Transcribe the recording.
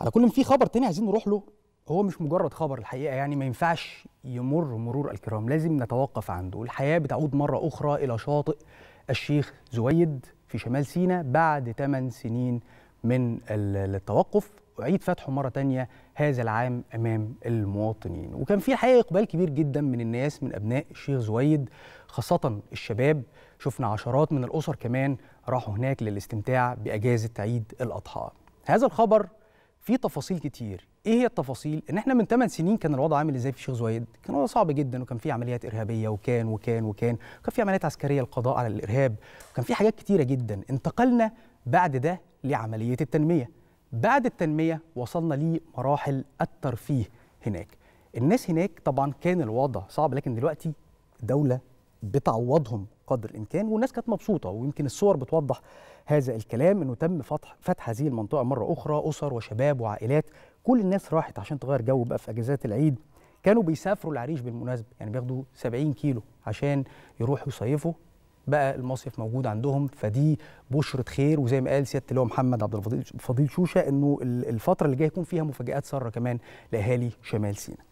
على كل في خبر تاني عايزين نروح له هو مش مجرد خبر الحقيقه يعني ما ينفعش يمر مرور الكرام لازم نتوقف عنده الحياه بتعود مره اخرى الى شاطئ الشيخ زويد في شمال سيناء بعد 8 سنين من التوقف أعيد فتحه مرة تانية هذا العام أمام المواطنين وكان في الحقيقة إقبال كبير جدا من الناس من أبناء الشيخ زويد خاصة الشباب شفنا عشرات من الأسر كمان راحوا هناك للاستمتاع بأجازة عيد الأضحى هذا الخبر في تفاصيل كتير ايه هي التفاصيل ان احنا من 8 سنين كان الوضع عامل ازاي في شيخ زويد كان الوضع صعب جدا وكان في عمليات ارهابيه وكان وكان وكان وكان في عمليات عسكريه للقضاء على الارهاب وكان في حاجات كتيره جدا انتقلنا بعد ده لعمليه التنميه بعد التنميه وصلنا لمراحل الترفيه هناك الناس هناك طبعا كان الوضع صعب لكن دلوقتي دوله بتعوضهم قدر الامكان والناس كانت مبسوطه ويمكن الصور بتوضح هذا الكلام انه تم فتح فتح هذه المنطقه مره اخرى اسر وشباب وعائلات كل الناس راحت عشان تغير جو بقى في اجازات العيد كانوا بيسافروا العريش بالمناسبه يعني بياخدوا 70 كيلو عشان يروحوا يصيفوا بقى المصيف موجود عندهم فدي بشرة خير وزي ما قال سيادة اللواء محمد عبد الفضيل شوشة انه الفترة اللي جاية يكون فيها مفاجآت سارة كمان لأهالي شمال سيناء